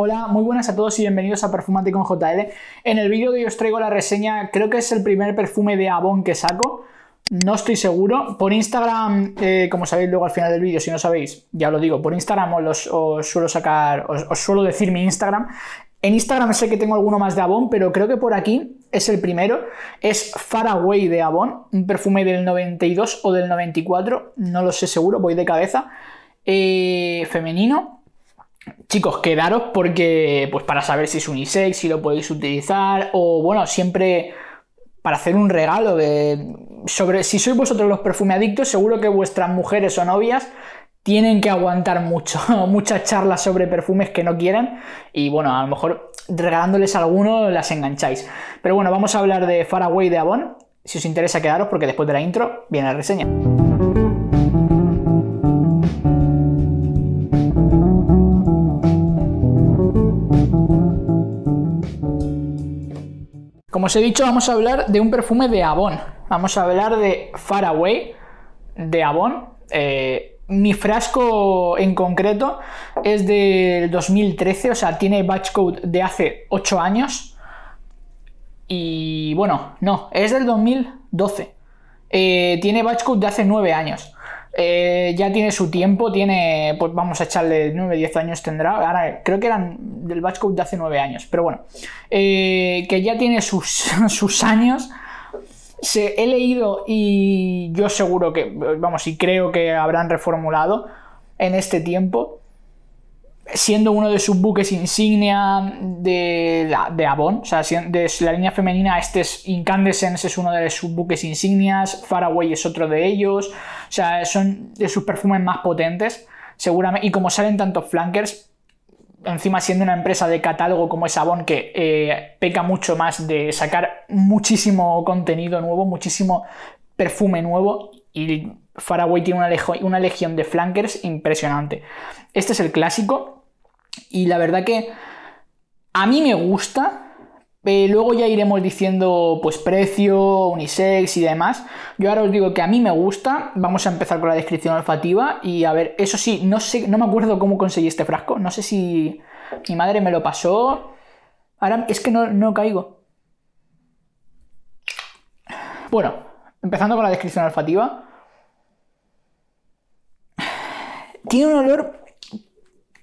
Hola, muy buenas a todos y bienvenidos a Perfumate con JL. En el vídeo de hoy os traigo la reseña, creo que es el primer perfume de Avon que saco. No estoy seguro. Por Instagram, eh, como sabéis luego al final del vídeo, si no sabéis, ya lo digo, por Instagram os, suelo sacar, os, suelo decir mi Instagram. En Instagram sé que tengo alguno más de Avon, pero creo que por aquí es el primero. Es Faraway de Avon, un perfume del 92 o del 94, no lo sé seguro, voy de cabeza. Eh, femenino, chicos, quedaros porque, pues para saber si es unisex, si lo podéis utilizar, o bueno, siempre para hacer un regalo de... Sobre si sois vosotros los adictos seguro que vuestras mujeres o novias tienen que aguantar mucho, muchas charlas sobre perfumes que no quieran y bueno, a lo mejor regalándoles alguno las engancháis. Pero bueno, vamos a hablar de Faraway de Avon. Si os interesa quedaros porque después de la intro viene la reseña. Como os he dicho, vamos a hablar de un perfume de Avon. Vamos a hablar de Faraway, de Avon. Eh, mi frasco en concreto es del 2013, o sea, tiene batch code de hace 8 años. Y bueno, no, es del 2012. Eh, tiene batch code de hace 9 años. Eh, ya tiene su tiempo, tiene, pues vamos a echarle 9, 10 años tendrá, ahora creo que eran del batch de hace 9 años, pero bueno, eh, que ya tiene sus, sus años. Se, he leído y yo seguro que, vamos, y creo que habrán reformulado en este tiempo siendo uno de sus buques insignia de, la, de Avon, o sea, de la línea femenina, este es Incandescence es uno de sus buques insignias, Faraway es otro de ellos, o sea, son de sus perfumes más potentes, seguramente, y como salen tantos flankers, encima siendo una empresa de catálogo como es Avon, que eh, peca mucho más de sacar muchísimo contenido nuevo, muchísimo perfume nuevo, y Faraway tiene una, una legión de flankers impresionante. Este es el clásico, y la verdad que a mí me gusta. Eh, luego ya iremos diciendo pues precio, unisex y demás. Yo ahora os digo que a mí me gusta. Vamos a empezar con la descripción olfativa. Y a ver, eso sí, no sé, no me acuerdo cómo conseguí este frasco. No sé si mi madre me lo pasó. Ahora es que no, no caigo. Bueno, empezando con la descripción olfativa. Tiene un olor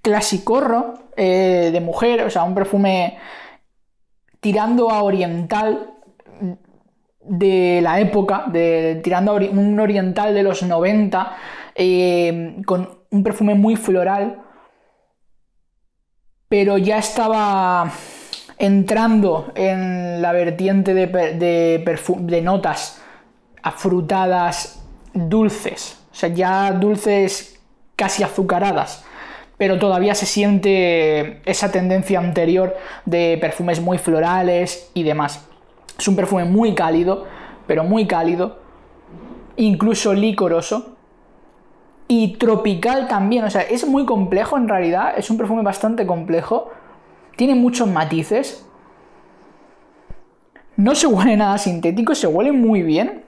clasicorro eh, de mujer, o sea, un perfume tirando a oriental de la época, de, tirando a un oriental de los 90, eh, con un perfume muy floral, pero ya estaba entrando en la vertiente de notas afrutadas dulces, o sea, ya dulces casi azucaradas pero todavía se siente esa tendencia anterior de perfumes muy florales y demás. Es un perfume muy cálido, pero muy cálido, incluso licoroso y tropical también, o sea, es muy complejo en realidad, es un perfume bastante complejo, tiene muchos matices. No se huele nada sintético, se huele muy bien,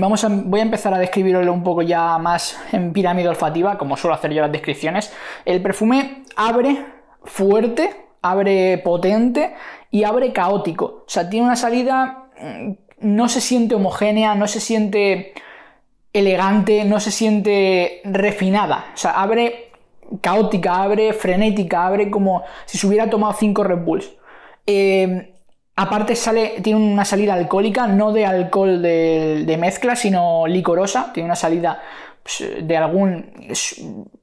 Vamos a, em, voy a empezar a describirlo un poco ya más en pirámide olfativa, como suelo hacer yo las descripciones. El perfume abre fuerte, abre potente y abre caótico. O sea, tiene una salida, mm, no se siente homogénea, no se siente elegante, no se siente refinada. O sea, abre caótica, abre frenética, abre como si se hubiera tomado cinco Red Bulls. Em, Aparte sale, tiene una salida alcohólica, no de alcohol de, mezcla, sino licorosa. Tiene una salida pues, de algún,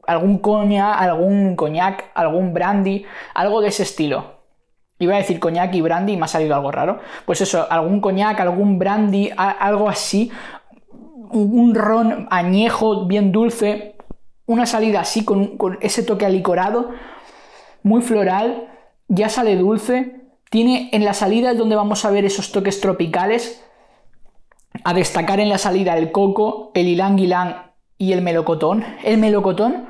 algún coña, algún coñac, algún brandy, algo de ese estilo. Iba a decir coñac y brandy y me ha salido algo raro. Pues eso, algún coñac, algún brandy, algo así. Un ron añejo, bien dulce. Una salida así, con, con ese toque alicorado, muy floral. Ya sale dulce tiene en la salida es donde vamos a ver esos toques tropicales. A destacar en la salida el coco, el ylang ylang y el melocotón. El melocotón,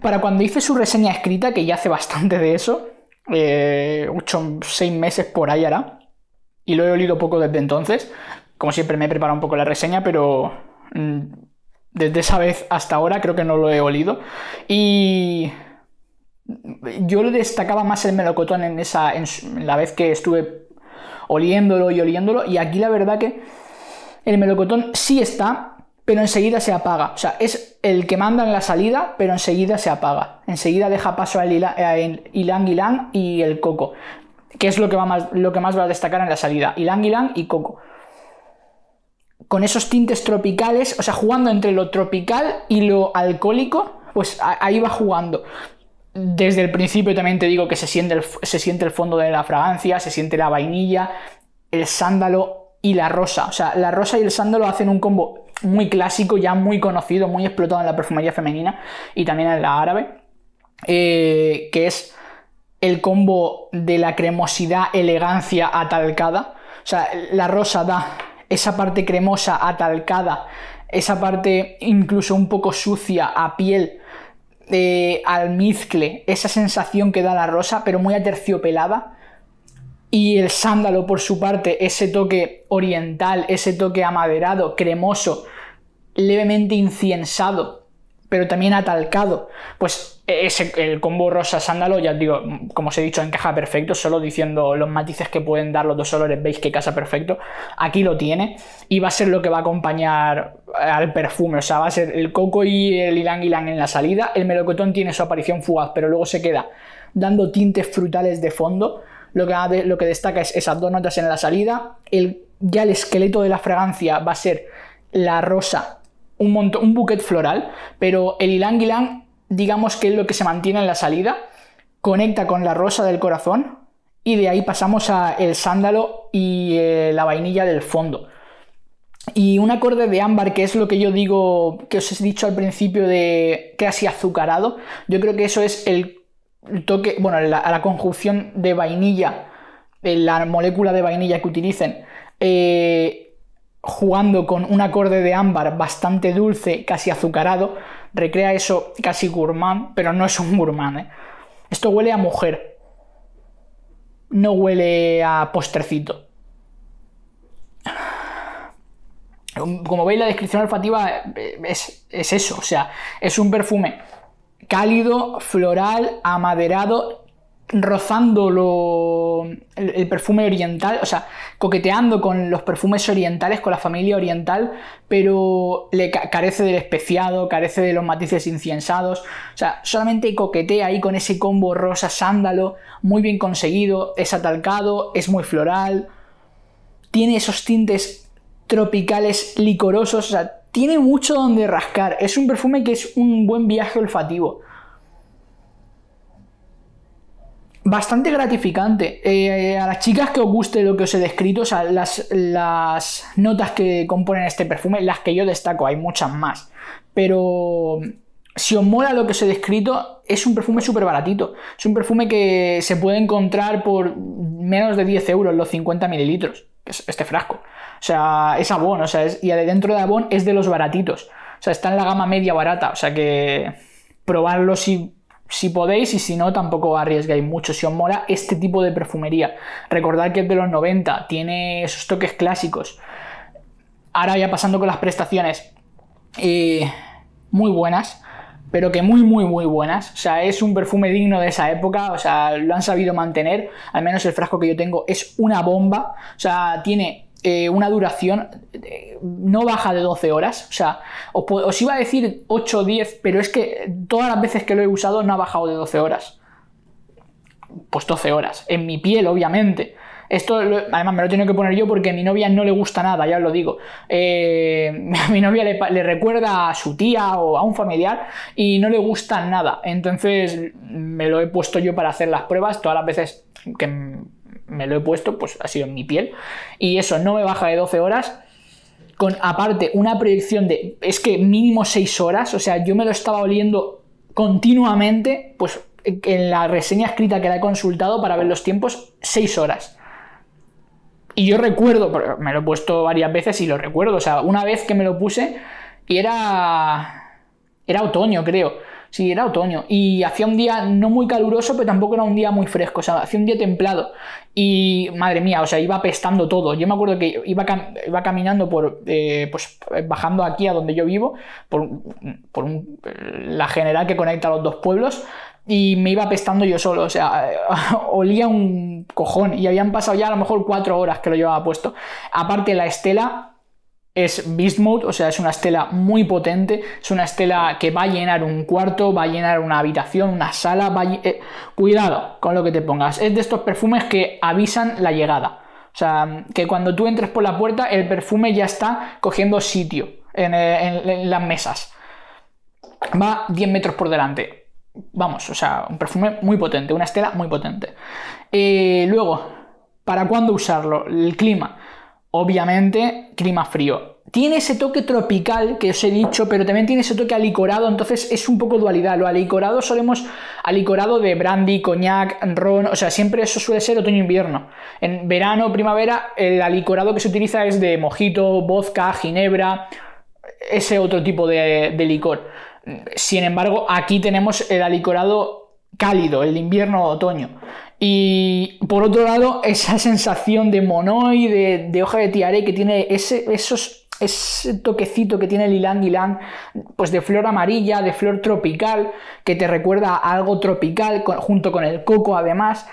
para cuando hice su reseña escrita, que ya hace bastante de eso, eh, meses por ahí hará, y lo he olido poco desde entonces. Como siempre me he preparado un poco la reseña, pero mm, desde esa vez hasta ahora creo que no lo he olido. Y yo lo destacaba más el melocotón en, esa, en la vez que estuve oliéndolo y oliéndolo, y aquí la verdad que el melocotón sí está, pero enseguida se apaga. O sea, es el que manda en la salida, pero enseguida se apaga. Enseguida deja paso al Ilang Ilang y el Coco, que es lo que, va más, lo que más va a destacar en la salida. Ilang Ilang y Coco. Con esos tintes tropicales, o sea, jugando entre lo tropical y lo alcohólico, pues ahí va jugando desde el principio también te digo que se siente, el, fondo de la fragancia, se siente la vainilla, el sándalo y la rosa. O sea, la rosa y el sándalo hacen un combo muy clásico, ya muy conocido, muy explotado en la perfumería femenina y también en la árabe, eh, que es el combo de la cremosidad, elegancia atalcada. O sea, la rosa da esa parte cremosa atalcada, esa parte incluso un poco sucia a piel eh, almizcle, esa sensación que da la rosa, pero muy aterciopelada. Y el sándalo, por su parte, ese toque oriental, ese toque amaderado, cremoso, levemente inciensado, pero también atalcado. Pues e, ese, el combo rosa-sándalo, ya os digo, como os he dicho, encaja perfecto, solo diciendo los matices que pueden dar los dos olores, veis que casa perfecto. Aquí lo tiene y va a ser lo que va a acompañar al perfume, o sea, va a ser el coco y el ylang ylang en la salida. El melocotón tiene su aparición fugaz, pero luego se queda dando tintes frutales de fondo. Lo que, lo que destaca es esas dos notas en la salida. El, ya el esqueleto de la fragancia va a ser la rosa un, montón, un buquet floral, pero el ylang ylang, digamos que es lo que se mantiene en la salida, conecta con la rosa del corazón y de ahí pasamos a el sándalo y eh, la vainilla del fondo. Y un acorde de ámbar, que es lo que yo digo, que os he dicho al principio de casi azucarado, yo creo que eso es el toque, bueno, a la conjunción de vainilla, la molécula de vainilla que utilicen, eh, jugando con un acorde de ámbar bastante dulce, casi azucarado, recrea eso casi gourmand, pero no es un gourmand. ¿eh? Esto huele a mujer, no huele a postrecito. Como veis, la descripción olfativa eh, es, es eso, o sea, es un perfume cálido, floral, amaderado, rozando el, perfume oriental, o sea, coqueteando con los perfumes orientales, con la familia oriental, pero le carece del especiado, carece de los matices inciensados, o sea, solamente coquetea ahí con ese combo rosa sándalo, muy bien conseguido, es atalcado, es muy floral, tiene esos tintes tropicales licorosos, o sea, tiene mucho donde rascar, es un perfume que es un buen viaje olfativo. bastante gratificante. Eh, a las chicas que os guste lo que os he descrito, o sea, las, las notas que componen este perfume, las que yo destaco, hay muchas más. Pero si os mola lo que os he descrito, es un perfume súper baratito. Es un perfume que se puede encontrar por menos de 10 euros los 50 mililitros, este frasco. O sea, es abón, o sea, y dentro de abón es de los baratitos. O sea, está en la gama media barata, o sea que probarlo si si podéis y si no, tampoco arriesgáis mucho si os mola este tipo de perfumería. Recordad que es de los 90, tiene esos toques clásicos. Ahora ya pasando con las prestaciones, eh, muy buenas, pero que muy, muy, muy buenas. O sea, es un perfume digno de esa época, o sea, lo han sabido mantener. Al menos el frasco que yo tengo es una bomba. O sea, tiene eh, una duración eh, no baja de 12 horas. O sea, os, iba a decir 8 o 10, pero es que todas las veces que lo he usado no ha bajado de 12 horas. Pues 12 horas. En mi piel, obviamente. Esto además me lo tengo que poner yo porque a mi novia no le gusta nada, ya os lo digo. Eh, a mi novia le, recuerda a su tía o a un familiar y no le gusta nada. Entonces me lo he puesto yo para hacer las pruebas todas las veces que me lo he puesto, pues ha sido en mi piel. Y eso no me baja de 12 horas. Con aparte una proyección de, es que mínimo 6 horas, o sea, yo me lo estaba oliendo continuamente, pues en la reseña escrita que la he consultado para ver los tiempos, 6 horas. Y yo recuerdo, me lo he puesto varias veces y lo recuerdo, o sea, una vez que me lo puse y era era otoño, creo. Sí, era otoño. Y hacía un día no muy caluroso, pero tampoco era un día muy fresco. O sea, hacía un día templado. Y madre mía, o sea, iba pestando todo. Yo me acuerdo que iba, caminando por. Eh, pues bajando aquí a donde yo vivo, por, la general que conecta los dos pueblos. Y me iba pestando yo solo, o sea, olía un cojón. Y habían pasado ya a lo mejor cuatro horas que lo llevaba puesto. Aparte, la estela es Beast Mode, o sea, es una estela muy potente, es una estela que va a llenar un cuarto, va a llenar una habitación, una sala, va eh, cuidado con lo que te pongas, es de estos perfumes que avisan la llegada, o sea, que cuando tú entres por la puerta el perfume ya está cogiendo sitio en, eh, las mesas, va 10 metros por delante. Vamos, o sea, un perfume muy potente, una estela muy potente. Eh, luego, ¿para cuándo usarlo? El clima obviamente, clima frío. Tiene ese toque tropical que os he dicho, pero también tiene ese toque alicorado, entonces es un poco dualidad. Lo alicorado solemos alicorado de brandy, coñac, ron, o sea, siempre eso suele ser otoño-invierno. E en verano, primavera, el alicorado que se utiliza es de mojito, vodka, ginebra, ese otro tipo de, licor. Sin embargo, aquí tenemos el alicorado cálido, el invierno-otoño. Y por otro lado, esa sensación de monoide, de, de hoja de tiaré, que tiene ese, esos, ese toquecito que tiene el ylang ylang, pues de flor amarilla, de flor tropical, que te recuerda a algo tropical, junto con el coco además,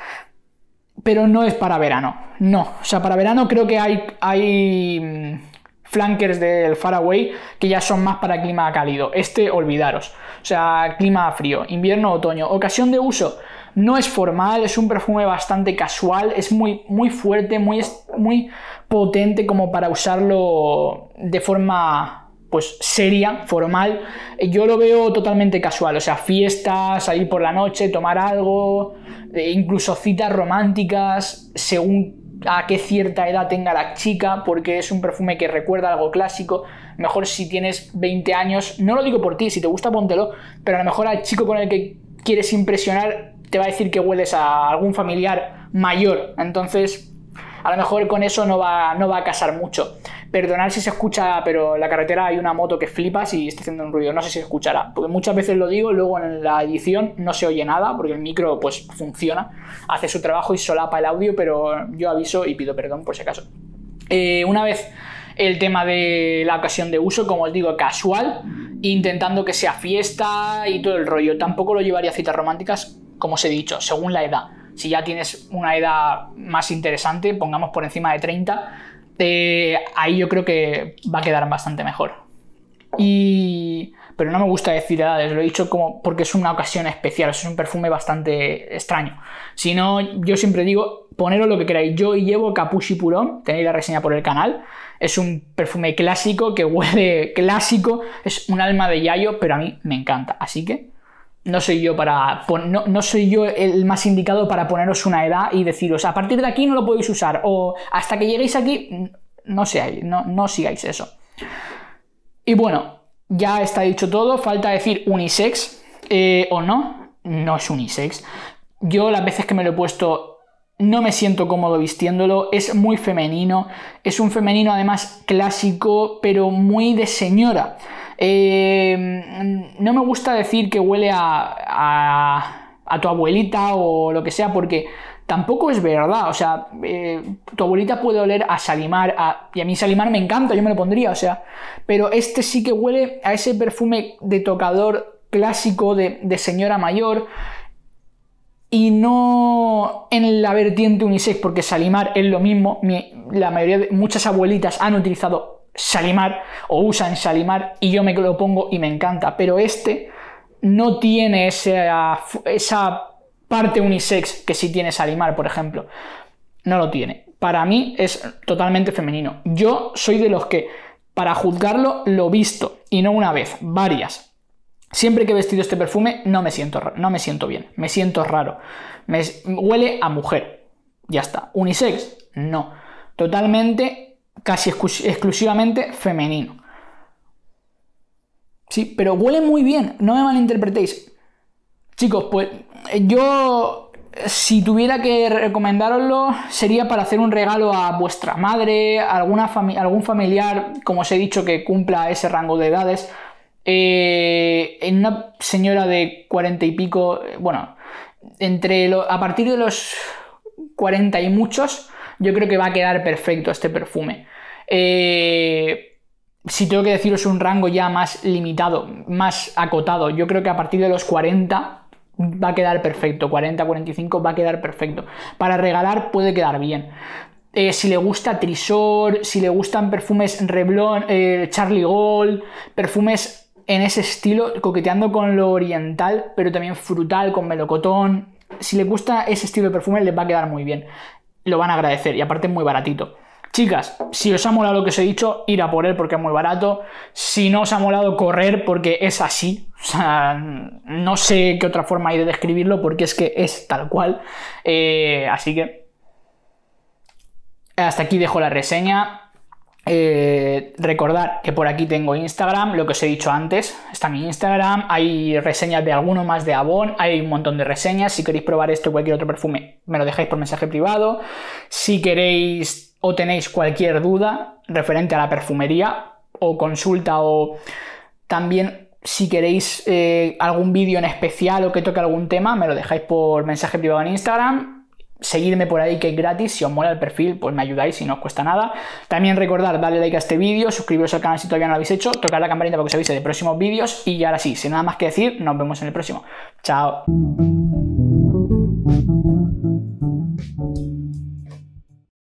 pero no es para verano, no. O sea, para verano creo que hay, hay mm, flankers del Faraway que ya son más para clima cálido. Este, olvidaros. O sea, clima frío, invierno, otoño. Ocasión de uso no es formal, es un perfume bastante casual, es muy, muy fuerte, muy, muy potente como para usarlo de forma pues seria, formal. Eh, yo lo veo totalmente casual, o sea, fiestas, salir por la noche, tomar algo, eh, incluso citas románticas, según a qué cierta edad tenga la chica, porque es un perfume que recuerda algo clásico. Mejor si tienes 20 años, no lo digo por ti, si te gusta póntelo, pero a lo mejor al chico con el que quieres impresionar te va a decir que hueles a algún familiar mayor. Entonces, a lo mejor con eso no va, no va a casar mucho. Perdonad si se escucha, pero en la carretera hay una moto que flipas y está haciendo un ruido. No sé si se escuchará, porque muchas veces lo digo, luego en la edición no se oye nada, porque el micro pues funciona, hace su trabajo y solapa el audio, pero yo aviso y pido perdón por si acaso. Eh, una vez el tema de la ocasión de uso, como os digo, casual, intentando que sea fiesta y todo el rollo. Tampoco lo llevaría a citas románticas como os he dicho, según la edad. Si ya tienes una edad más interesante, pongamos por encima de 30, eh, ahí yo creo que va a quedar bastante mejor. Y... Pero no me gusta decir edades, lo he dicho como porque es una ocasión especial, es un perfume bastante extraño. Si no, yo siempre digo, poneros lo que queráis. Yo llevo Capuchi Purón, tenéis la reseña por el canal. Es un perfume clásico que huele clásico, es un alma de Yayo, pero a mí me encanta. Así que no soy yo para no, soy yo el más indicado para poneros una edad y deciros a partir de aquí no lo podéis usar o hasta que lleguéis aquí no seáis no, sigáis eso y bueno ya está dicho todo falta decir unisex eh, o no no es unisex yo las veces que me lo he puesto no me siento cómodo vistiéndolo, es muy femenino, es un femenino además clásico, pero muy de señora. Eh, no me gusta decir que huele a, tu abuelita o lo que sea, porque tampoco es verdad. O sea, eh, tu abuelita puede oler a salimar, y a mí salimar me encanta, yo me lo pondría, o sea. Pero este sí que huele a ese perfume de tocador clásico de, señora mayor y no en la vertiente unisex, porque Salimar es lo mismo. la mayoría de muchas abuelitas han utilizado Salimar, o usan Salimar, y yo me lo pongo y me encanta, pero este no tiene ah, esa, parte unisex que si tiene Salimar, por ejemplo. No lo tiene. Para mí es totalmente femenino. Yo soy de los que, para juzgarlo, lo visto, y no una vez, varias. Siempre que he vestido este perfume no me siento, no me siento bien, me siento raro. Me, huele a mujer. Ya está. Unisex, no. Totalmente casi exclusivamente femenino. Sí, pero huele muy bien, no me malinterpretéis. Chicos, pues eh, yo si tuviera que recomendaroslo sería para hacer un regalo a vuestra madre, alguna algún familiar, como os he dicho, que cumpla ese rango de edades. Eh, en una señora de cuarenta y pico, eh, bueno, entre a partir de los 40 y muchos, yo creo que va a quedar perfecto este perfume. Eh, si tengo que deciros un rango ya más limitado, más acotado, yo creo que a partir de los 40 va a quedar perfecto, 40, 45 va a quedar perfecto. Para regalar puede quedar bien. Eh, si le gusta Trisor, si le gustan perfumes Reblon, eh, Charlie Gold, perfumes en ese estilo, coqueteando con lo oriental, pero también frutal, con melocotón. Si le gusta ese estilo de perfume, le va a quedar muy bien lo van a agradecer y aparte muy baratito. Chicas, si os ha molado lo que os he dicho, ir a por él porque es muy barato. Si no os ha molado, correr porque es así. O sea, no sé qué otra forma hay de describirlo porque es que es tal cual. Eh, así que hasta aquí dejo la reseña. Eh, recordar que por aquí tengo Instagram, lo que os he dicho antes, está mi Instagram, hay reseñas de alguno más de Avon, hay un montón de reseñas, si queréis probar este o cualquier otro perfume, me lo dejáis por mensaje privado, si queréis o tenéis cualquier duda referente a la perfumería o consulta o también si queréis eh, algún vídeo en especial o que toque algún tema, me lo dejáis por mensaje privado en Instagram Seguidme por ahí que es gratis, si os mola el perfil pues me ayudáis y no os cuesta nada. También recordar darle like a este vídeo, suscribiros al canal si todavía no lo habéis hecho, tocar la campanita para que os avise de próximos vídeos y ahora sí, sin nada más que decir, nos vemos en el próximo. Chao.